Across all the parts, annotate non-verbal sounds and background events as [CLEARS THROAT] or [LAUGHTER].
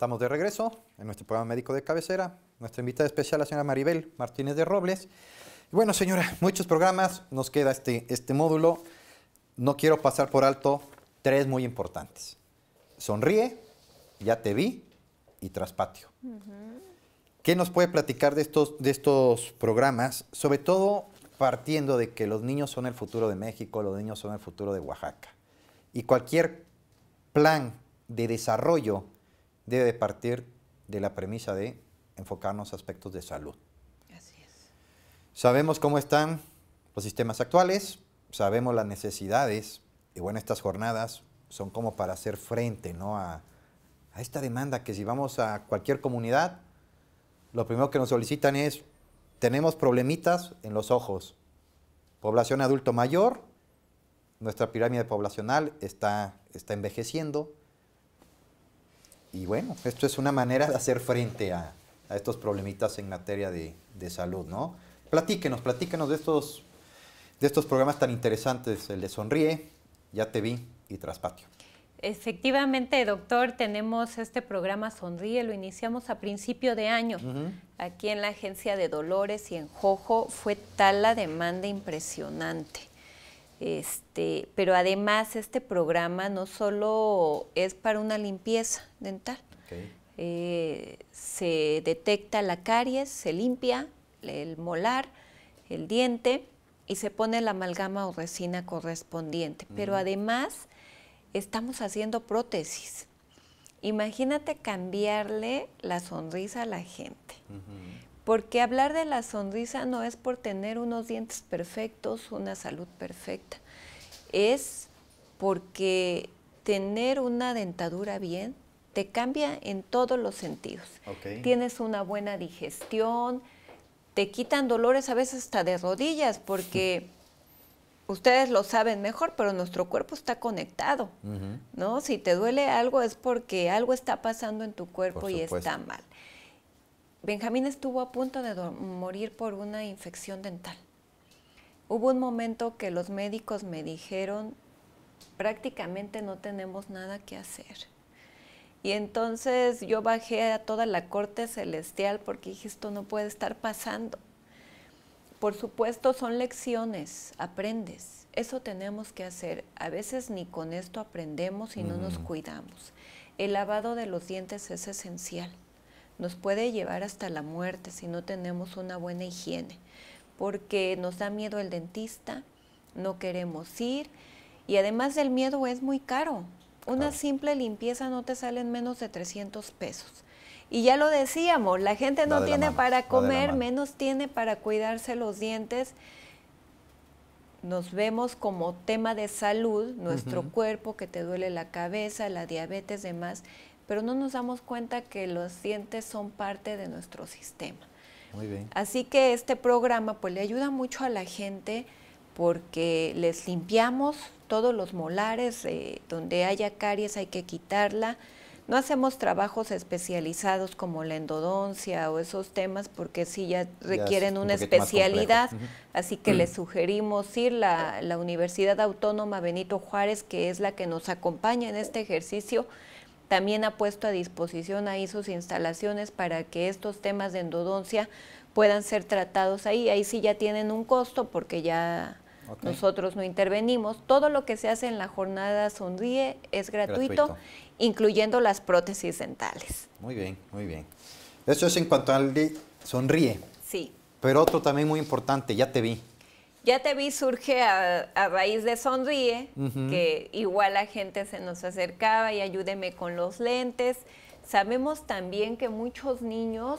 Estamos de regreso en nuestro programa médico de cabecera. Nuestra invitada especial, la señora Maribel Martínez de Robles. Bueno, señora, muchos programas. Nos queda este, este módulo. No quiero pasar por alto tres muy importantes. Sonríe, ya te vi y traspatio. ¿Qué nos puede platicar de estos, de estos programas? Sobre todo partiendo de que los niños son el futuro de México, los niños son el futuro de Oaxaca. Y cualquier plan de desarrollo debe partir de la premisa de enfocarnos a aspectos de salud. Así es. Sabemos cómo están los sistemas actuales, sabemos las necesidades, y bueno, estas jornadas son como para hacer frente ¿no? a, esta demanda que si vamos a cualquier comunidad, lo primero que nos solicitan es, tenemos problemitas en los ojos, población adulto mayor, nuestra pirámide poblacional está, está envejeciendo, y bueno, esto es una manera de hacer frente a, estos problemitas en materia de, salud, ¿no? Platíquenos, platíquenos de estos, de estos programas tan interesantes, el de Sonríe, Ya Te Vi y Traspatio. Efectivamente, doctor, tenemos este programa Sonríe, lo iniciamos a principio de año. Aquí en la agencia de Dolores y en Jojo fue tal la demanda impresionante este, pero además este programa no solo es para una limpieza dental, eh, se detecta la caries, se limpia el molar, el diente y se pone la amalgama o resina correspondiente. Pero además estamos haciendo prótesis. Imagínate cambiarle la sonrisa a la gente. Porque hablar de la sonrisa no es por tener unos dientes perfectos, una salud perfecta. Es porque tener una dentadura bien te cambia en todos los sentidos. Tienes una buena digestión, te quitan dolores a veces hasta de rodillas, porque [LAUGHS] ustedes lo saben mejor, pero nuestro cuerpo está conectado, ¿no? Si te duele algo es porque algo está pasando en tu cuerpo y está mal. Benjamín estuvo a punto de morir por una infección dental. Hubo un momento que los médicos me dijeron, prácticamente no tenemos nada que hacer. Y entonces yo bajé a toda la corte celestial porque dije, esto no puede estar pasando. Por supuesto, son lecciones, aprendes. Eso tenemos que hacer. A veces ni con esto aprendemos y no nos cuidamos. El lavado de los dientes es esencial nos puede llevar hasta la muerte si no tenemos una buena higiene, porque nos da miedo el dentista, no queremos ir y además el miedo es muy caro. Una simple limpieza no te sale en menos de 300 pesos. Y ya lo decíamos, la gente no tiene para comer, menos tiene para cuidarse los dientes. Nos vemos como tema de salud, nuestro cuerpo que te duele la cabeza, la diabetes, demás pero no nos damos cuenta que los dientes son parte de nuestro sistema. Muy bien. Así que este programa pues le ayuda mucho a la gente porque les limpiamos todos los molares, eh, donde haya caries hay que quitarla. No hacemos trabajos especializados como la endodoncia o esos temas porque sí ya requieren una especialidad, así que les mm. sugerimos ir a la Universidad Autónoma Benito Juárez, que es la que nos acompaña en este ejercicio, también ha puesto a disposición ahí sus instalaciones para que estos temas de endodoncia puedan ser tratados ahí. Ahí sí ya tienen un costo porque ya nosotros no intervenimos. Todo lo que se hace en la jornada Sonríe es gratuito, incluyendo las prótesis dentales. Muy bien, muy bien. Eso es en cuanto al Sonríe. Sí. Pero otro también muy importante, ya te vi. Ya te vi surge a, raíz de Sonríe, que igual la gente se nos acercaba y ayúdeme con los lentes. Sabemos también que muchos niños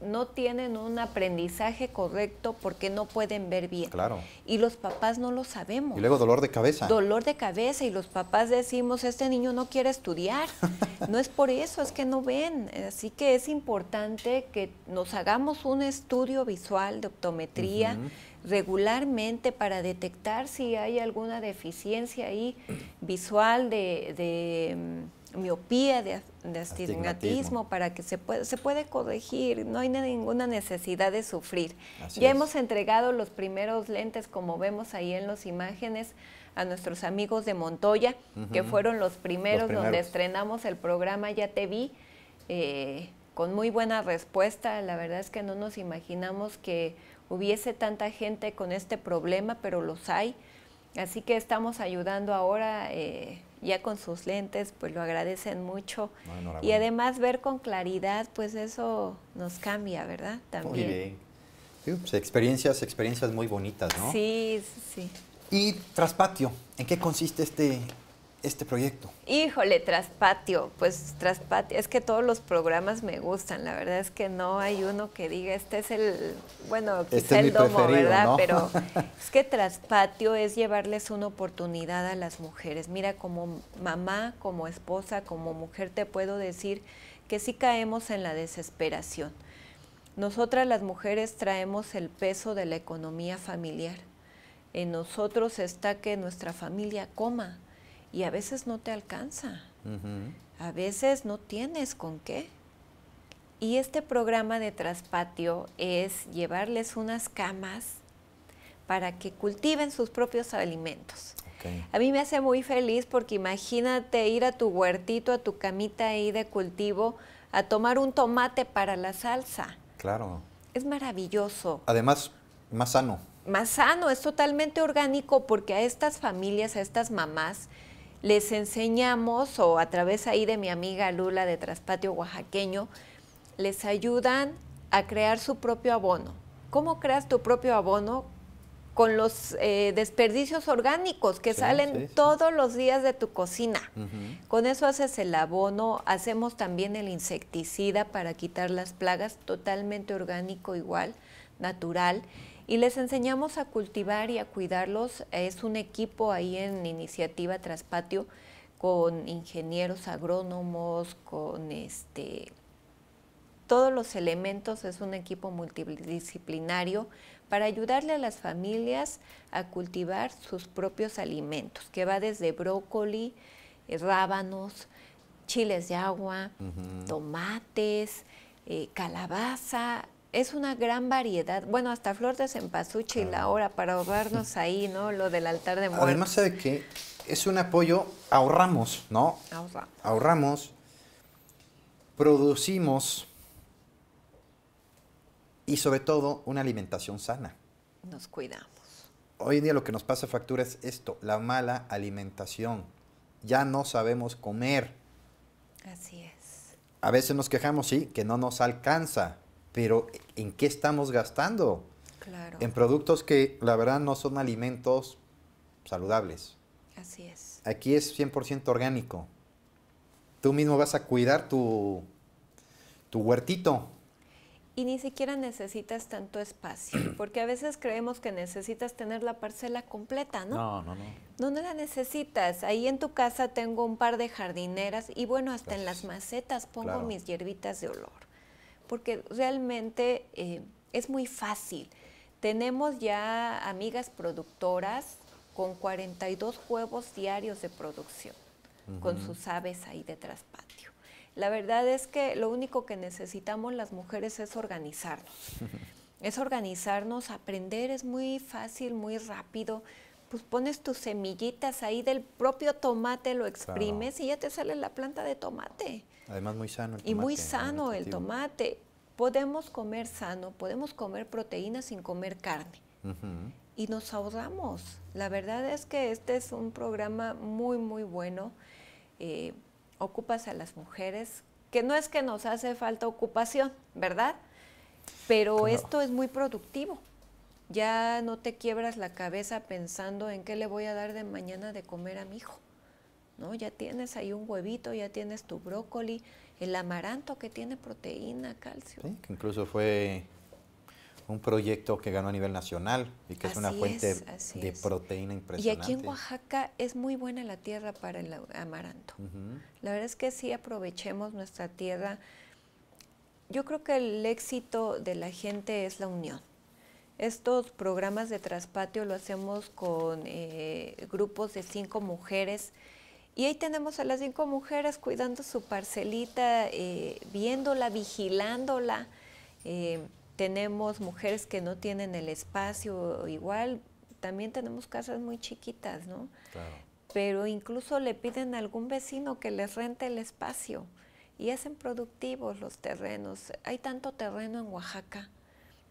no tienen un aprendizaje correcto porque no pueden ver bien. Claro. Y los papás no lo sabemos. Y luego dolor de cabeza. Dolor de cabeza y los papás decimos, este niño no quiere estudiar. [LAUGHS] no es por eso, es que no ven. Así que es importante que nos hagamos un estudio visual de optometría. regularmente para detectar si hay alguna deficiencia ahí visual de mm, miopía, de, astigmatismo, para que se puede, se puede corregir, no hay ninguna necesidad de sufrir. ya hemos entregado los primeros lentes, como vemos ahí en las imágenes, a nuestros amigos de Montoya, que fueron los primeros, donde estrenamos el programa Ya Te Vi, eh, con muy buena respuesta. La verdad es que no nos imaginamos que hubiese tanta gente con este problema, pero los hay. Así que estamos ayudando ahora. Eh, ya con sus lentes, pues lo agradecen mucho. y además ver con claridad, pues eso nos cambia, ¿verdad? También. Muy bien. Pues experiencias, experiencias muy bonitas, ¿no? Sí, sí. ¿Y traspatio? ¿En qué consiste este, este proyecto? Híjole, Traspatio, pues Traspatio, es que todos los programas me gustan, la verdad es que no hay uno que diga, este es el, bueno, este quizá el domo, ¿verdad? Pero [LAUGHS] es que Traspatio es llevarles una oportunidad a las mujeres. Mira, como mamá, como esposa, como mujer te puedo decir que sí caemos en la desesperación. Nosotras las mujeres traemos el peso de la economía familiar. En nosotros está que nuestra familia coma, y a veces no te alcanza, a veces no tienes con qué. Y este programa de traspatio es llevarles unas camas para que cultiven sus propios alimentos. A mí me hace muy feliz porque imagínate ir a tu huertito, a tu camita ahí de cultivo, a tomar un tomate para la salsa. Claro. Es maravilloso. Además, más sano. Más sano, es totalmente orgánico porque a estas familias, a estas mamás, les enseñamos, o a través ahí de mi amiga Lula de Traspatio Oaxaqueño, les ayudan a crear su propio abono. ¿Cómo creas tu propio abono? Con los eh, desperdicios orgánicos que salen todos los días de tu cocina. Con eso haces el abono, hacemos también el insecticida para quitar las plagas, totalmente orgánico igual, natural y les enseñamos a cultivar y a cuidarlos. Es un equipo ahí en iniciativa Traspatio con ingenieros agrónomos, con este todos los elementos, es un equipo multidisciplinario para ayudarle a las familias a cultivar sus propios alimentos, que va desde brócoli, eh, rábanos, chiles de agua, tomates, eh, calabaza, es una gran variedad. Bueno, hasta Flor en Cempasúchil y la hora para ahorrarnos [LAUGHS] ahí, ¿no? Lo del altar de muertos. Además, de que Es un apoyo, ahorramos, ¿no? Ahorramos. Ahorramos, producimos y sobre todo una alimentación sana. Nos cuidamos. Hoy en día lo que nos pasa factura es esto, la mala alimentación. Ya no sabemos comer. Así es. A veces nos quejamos, sí, que no nos alcanza pero ¿en qué estamos gastando? Claro. En productos que la verdad no son alimentos saludables. Así es. Aquí es 100% orgánico. Tú mismo vas a cuidar tu, tu huertito. Y ni siquiera necesitas tanto espacio, [CLEARS THROAT] porque a veces creemos que necesitas tener la parcela completa, ¿no? No, no, no. No, no la necesitas. Ahí en tu casa tengo un par de jardineras y bueno, hasta en las macetas pongo mis hierbitas de olor porque realmente eh, es muy fácil. Tenemos ya amigas productoras con 42 huevos diarios de producción, con sus aves ahí detrás patio. La verdad es que lo único que necesitamos las mujeres es organizarnos. [LAUGHS] es organizarnos, aprender es muy fácil, muy rápido pues pones tus semillitas ahí del propio tomate, lo exprimes y ya te sale la planta de tomate. Además muy sano el tomate. Y muy sano el tomate. Podemos comer sano, podemos comer proteína sin comer carne. Y nos ahorramos. La verdad es que este es un programa muy, muy bueno. Eh, ocupas a las mujeres, que no es que nos hace falta ocupación, ¿verdad? Pero esto es muy productivo ya no te quiebras la cabeza pensando en qué le voy a dar de mañana de comer a mi hijo. ¿No? Ya tienes ahí un huevito, ya tienes tu brócoli, el amaranto que tiene proteína, calcio. que incluso fue un proyecto que ganó a nivel nacional y que es una fuente de proteína impresionante. Y aquí en Oaxaca es muy buena la tierra para el amaranto. La verdad es que sí aprovechemos nuestra tierra. Yo creo que el éxito de la gente es la unión. Estos programas de traspatio lo hacemos con eh, grupos de cinco mujeres y ahí tenemos a las cinco mujeres cuidando su parcelita, eh, viéndola, vigilándola. Eh, tenemos mujeres que no tienen el espacio igual. También tenemos casas muy chiquitas, ¿no? Pero incluso le piden a algún vecino que les rente el espacio y hacen productivos los terrenos. Hay tanto terreno en Oaxaca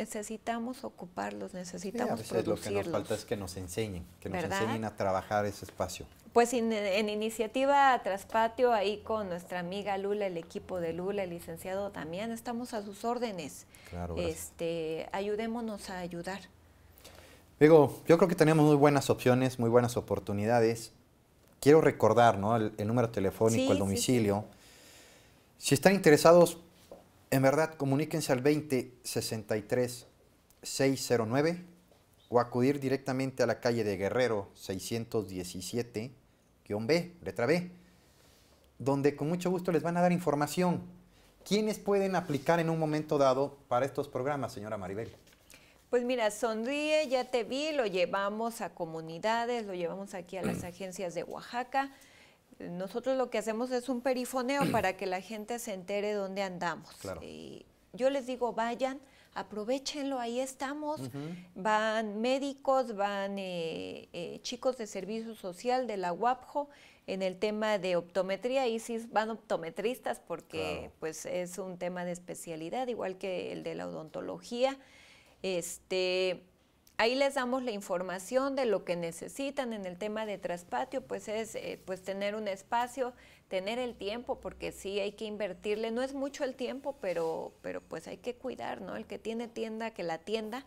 necesitamos ocuparlos, necesitamos a veces Lo que nos falta es que nos enseñen, que nos enseñen a trabajar ese espacio. Pues en iniciativa Traspatio, ahí con nuestra amiga Lula, el equipo de Lula, el licenciado también, estamos a sus órdenes. este, ayudémonos a ayudar. Digo, yo creo que tenemos muy buenas opciones, muy buenas oportunidades. Quiero recordar ¿no? el, número telefónico, el domicilio. si están interesados, en verdad, comuníquense al 2063 609 o acudir directamente a la calle de Guerrero 617-B, letra B, donde con mucho gusto les van a dar información. ¿Quiénes pueden aplicar en un momento dado para estos programas, señora Maribel? Pues mira, sonríe, ya te vi, lo llevamos a comunidades, lo llevamos aquí a las [CLEARS THROAT] agencias de Oaxaca nosotros lo que hacemos es un perifoneo [CLEARS THROAT] para que la gente se entere dónde andamos. Y yo les digo, vayan, aprovechenlo, ahí estamos. Van médicos, van eh, eh, chicos de servicio social de la UAPJO en el tema de optometría, y sí van optometristas porque pues es un tema de especialidad, igual que el de la odontología. Este, Ahí les damos la información de lo que necesitan en el tema de traspatio, pues es eh, pues tener un espacio, tener el tiempo, porque sí hay que invertirle, no es mucho el tiempo, pero, pero pues hay que cuidar, ¿no? El que tiene tienda, que la tienda.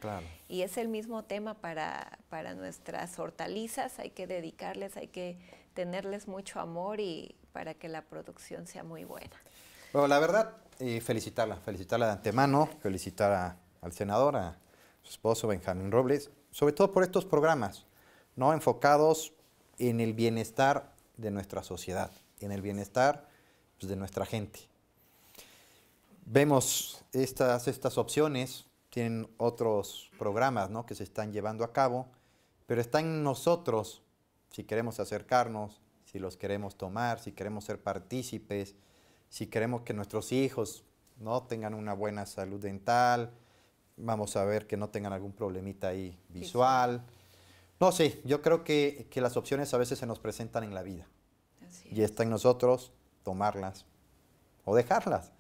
Y es el mismo tema para, para nuestras hortalizas, hay que dedicarles, hay que tenerles mucho amor y para que la producción sea muy buena. Bueno, la verdad, eh, felicitarla, felicitarla de antemano, felicitar al senador, a su esposo Benjamín Robles, sobre todo por estos programas, ¿no? enfocados en el bienestar de nuestra sociedad, en el bienestar pues, de nuestra gente. Vemos estas, opciones, tienen otros programas ¿no? que se están llevando a cabo, pero está en nosotros si queremos acercarnos, si los queremos tomar, si queremos ser partícipes, si queremos que nuestros hijos ¿no? tengan una buena salud dental, Vamos a ver que no tengan algún problemita ahí visual. No sé, yo creo que, las opciones a veces se nos presentan en la vida. Y está en nosotros tomarlas o dejarlas.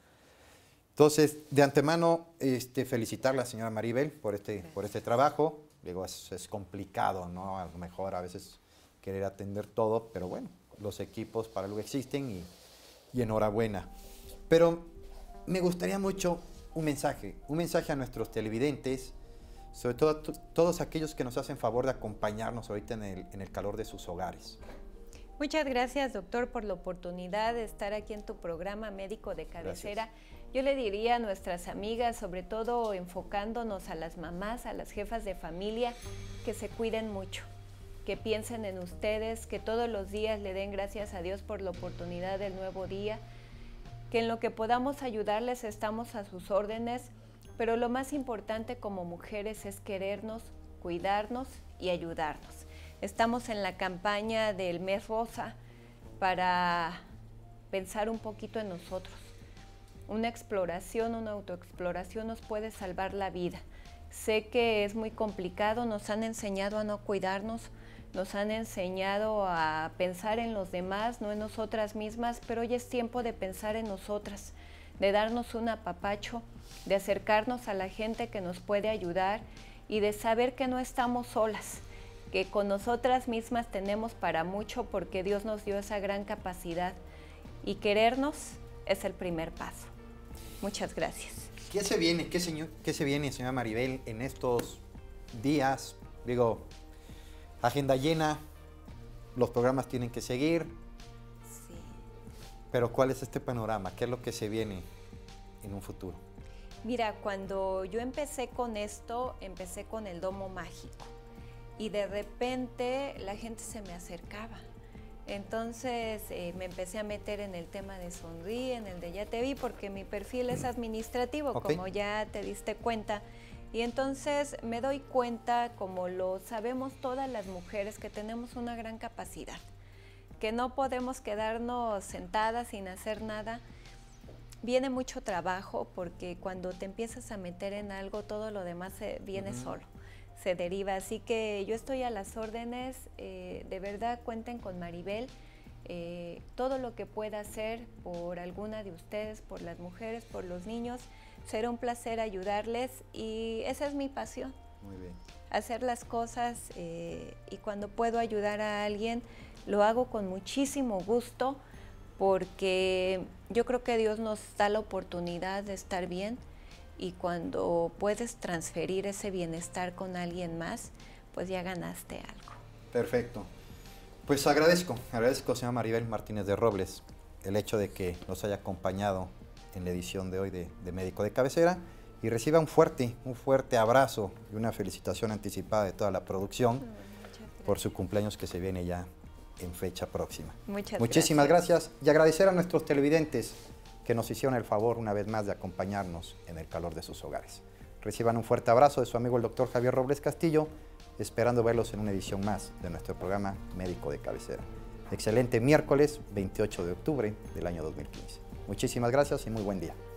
Entonces, de antemano, este, felicitar a la señora Maribel por este, por este trabajo. Digo, es, complicado, ¿no? A lo mejor a veces querer atender todo, pero bueno, los equipos para lo que existen y enhorabuena. Pero me gustaría mucho un mensaje, un mensaje a nuestros televidentes, sobre todo a todos aquellos que nos hacen favor de acompañarnos ahorita en el, calor de sus hogares. Muchas gracias, doctor, por la oportunidad de estar aquí en tu programa Médico de Cabecera. Yo le diría a nuestras amigas, sobre todo enfocándonos a las mamás, a las jefas de familia, que se cuiden mucho, que piensen en ustedes, que todos los días le den gracias a Dios por la oportunidad del nuevo día que en lo que podamos ayudarles estamos a sus órdenes, pero lo más importante como mujeres es querernos, cuidarnos y ayudarnos. Estamos en la campaña del mes rosa para pensar un poquito en nosotros. Una exploración, una autoexploración nos puede salvar la vida. Sé que es muy complicado, nos han enseñado a no cuidarnos, nos han enseñado a pensar en los demás, no en nosotras mismas, pero hoy es tiempo de pensar en nosotras, de darnos un apapacho, de acercarnos a la gente que nos puede ayudar y de saber que no estamos solas, que con nosotras mismas tenemos para mucho porque Dios nos dio esa gran capacidad y querernos es el primer paso. Muchas gracias. ¿Qué se viene, señor, qué se viene, señora Maribel, en estos días? Digo, agenda llena, los programas tienen que seguir. Sí. Pero ¿cuál es este panorama? ¿Qué es lo que se viene en un futuro? Mira, cuando yo empecé con esto, empecé con el domo mágico y de repente la gente se me acercaba. Entonces eh, me empecé a meter en el tema de Sonríe, en el de Ya Te Vi, porque mi perfil es mm. administrativo, como ya te diste cuenta. Y entonces me doy cuenta, como lo sabemos todas las mujeres, que tenemos una gran capacidad, que no podemos quedarnos sentadas sin hacer nada. Viene mucho trabajo porque cuando te empiezas a meter en algo, todo lo demás viene solo, se deriva. Así que yo estoy a las órdenes, eh, de verdad cuenten con Maribel. Eh, todo lo que pueda hacer por alguna de ustedes, por las mujeres, por los niños, Será un placer ayudarles y esa es mi pasión. Muy bien. Hacer las cosas eh, y cuando puedo ayudar a alguien, lo hago con muchísimo gusto porque yo creo que Dios nos da la oportunidad de estar bien y cuando puedes transferir ese bienestar con alguien más, pues ya ganaste algo. Perfecto. Pues agradezco, agradezco, señora Maribel Martínez de Robles, el hecho de que nos haya acompañado este, en la edición de hoy de, Médico de Cabecera y reciba un fuerte, un fuerte abrazo y una felicitación anticipada de toda la producción mm, por su cumpleaños que se viene ya en fecha próxima. Muchas Muchísimas gracias. gracias y agradecer a nuestros televidentes que nos hicieron el favor una vez más de acompañarnos en el calor de sus hogares. Reciban un fuerte abrazo de su amigo el doctor Javier Robles Castillo, esperando verlos en una edición más de nuestro programa Médico de Cabecera. Excelente miércoles 28 de octubre del año 2015. Muchísimas gracias y muy buen día.